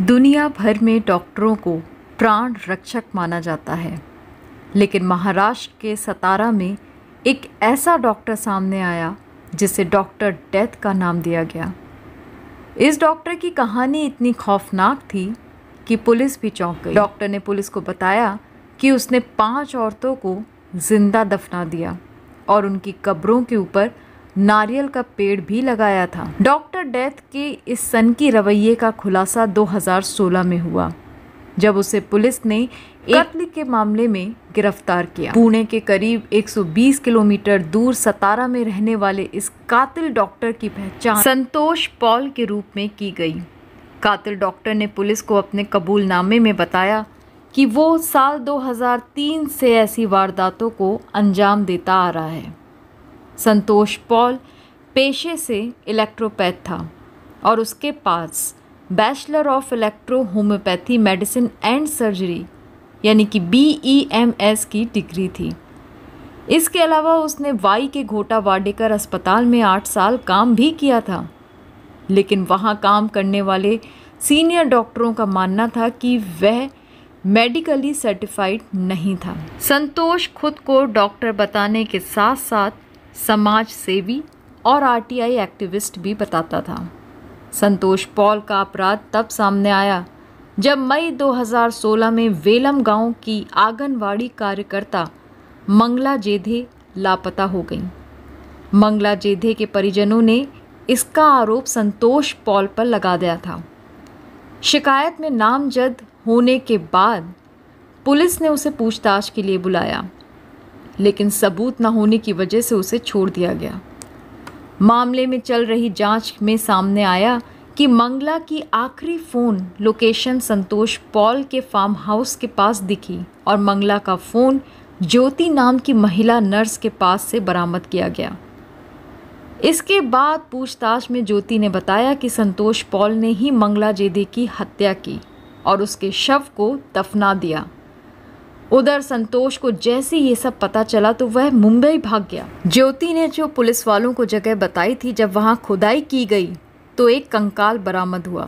दुनिया भर में डॉक्टरों को प्राण रक्षक माना जाता है लेकिन महाराष्ट्र के सतारा में एक ऐसा डॉक्टर सामने आया जिसे डॉक्टर डेथ का नाम दिया गया इस डॉक्टर की कहानी इतनी खौफनाक थी कि पुलिस भी चौंक गई डॉक्टर ने पुलिस को बताया कि उसने पांच औरतों को जिंदा दफना दिया और उनकी कब्रों के ऊपर नारियल का पेड़ भी लगाया था डॉक्टर डेथ के इस सन की रवैये का खुलासा 2016 में हुआ जब उसे पुलिस ने कत्ल के मामले में गिरफ्तार किया पुणे के करीब 120 किलोमीटर दूर सतारा में रहने वाले इस कातिल डॉक्टर की पहचान संतोष पॉल के रूप में की गई कातिल डॉक्टर ने पुलिस को अपने कबूलनामे में बताया कि वो साल 2003 से ऐसी वारदातों को अंजाम देता आ रहा है संतोष पॉल पेशे से इलेक्ट्रोपैथ था और उसके पास bachelor of electro homeopathy medicine and surgery यानी कि बी ई एम एस की डिग्री थी इसके अलावा उसने वाई के घोटा वाडेकर अस्पताल में आठ साल काम भी किया था लेकिन वहाँ काम करने वाले सीनियर डॉक्टरों का मानना था कि वह मेडिकली सर्टिफाइड नहीं था संतोष खुद को डॉक्टर बताने के साथ साथ समाज सेवी और आरटीआई एक्टिविस्ट भी बताता था संतोष पॉल का अपराध तब सामने आया जब मई 2016 में वेलम गांव की आंगनवाड़ी कार्यकर्ता मंगला जेधे लापता हो गई मंगला जेधे के परिजनों ने इसका आरोप संतोष पॉल पर लगा दिया था शिकायत में नामजद होने के बाद पुलिस ने उसे पूछताछ के लिए बुलाया लेकिन सबूत न होने की वजह से उसे छोड़ दिया गया मामले में चल रही जांच में सामने आया कि मंगला की आखिरी फ़ोन लोकेशन संतोष पॉल के फार्म हाउस के पास दिखी और मंगला का फ़ोन ज्योति नाम की महिला नर्स के पास से बरामद किया गया इसके बाद पूछताछ में ज्योति ने बताया कि संतोष पॉल ने ही मंगला जेदी की हत्या की और उसके शव को दफना दिया उधर संतोष को जैसे ये सब पता चला तो वह मुंबई भाग गया ज्योति ने जो पुलिस वालों को जगह बताई थी जब वहाँ खुदाई की गई तो एक कंकाल बरामद हुआ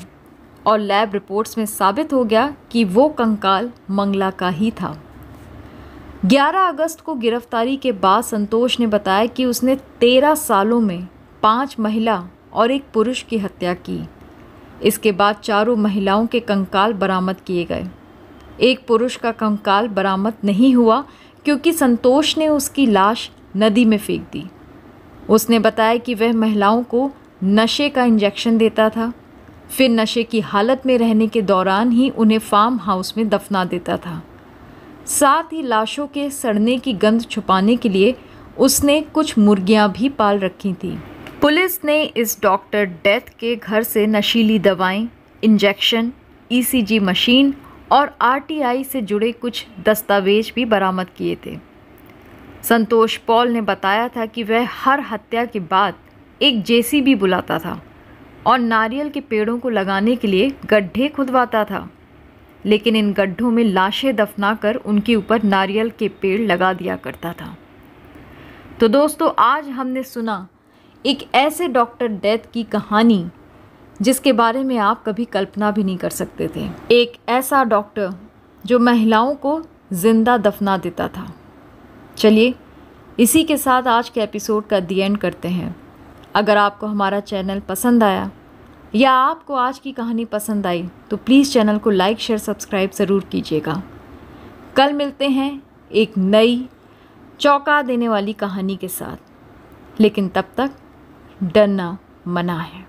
और लैब रिपोर्ट्स में साबित हो गया कि वो कंकाल मंगला का ही था 11 अगस्त को गिरफ्तारी के बाद संतोष ने बताया कि उसने 13 सालों में पांच महिला और एक पुरुष की हत्या की इसके बाद चारों महिलाओं के कंकाल बरामद किए गए एक पुरुष का कंकाल बरामद नहीं हुआ क्योंकि संतोष ने उसकी लाश नदी में फेंक दी उसने बताया कि वह महिलाओं को नशे का इंजेक्शन देता था फिर नशे की हालत में रहने के दौरान ही उन्हें फार्म हाउस में दफना देता था साथ ही लाशों के सड़ने की गंध छुपाने के लिए उसने कुछ मुर्गियां भी पाल रखी थीं पुलिस ने इस डॉक्टर डेथ के घर से नशीली दवाएं, इंजेक्शन ईसीजी e मशीन और आरटीआई से जुड़े कुछ दस्तावेज भी बरामद किए थे संतोष पॉल ने बताया था कि वह हर हत्या के बाद एक जेसीबी बुलाता था और नारियल के पेड़ों को लगाने के लिए गड्ढे खुदवाता था लेकिन इन गड्ढों में लाशें दफना कर उनके ऊपर नारियल के पेड़ लगा दिया करता था तो दोस्तों आज हमने सुना एक ऐसे डॉक्टर डेथ की कहानी जिसके बारे में आप कभी कल्पना भी नहीं कर सकते थे एक ऐसा डॉक्टर जो महिलाओं को जिंदा दफना देता था चलिए इसी के साथ आज के एपिसोड का दी एंड करते हैं अगर आपको हमारा चैनल पसंद आया या आपको आज की कहानी पसंद आई तो प्लीज़ चैनल को लाइक शेयर सब्सक्राइब ज़रूर कीजिएगा कल मिलते हैं एक नई चौंका देने वाली कहानी के साथ लेकिन तब तक डरना मना है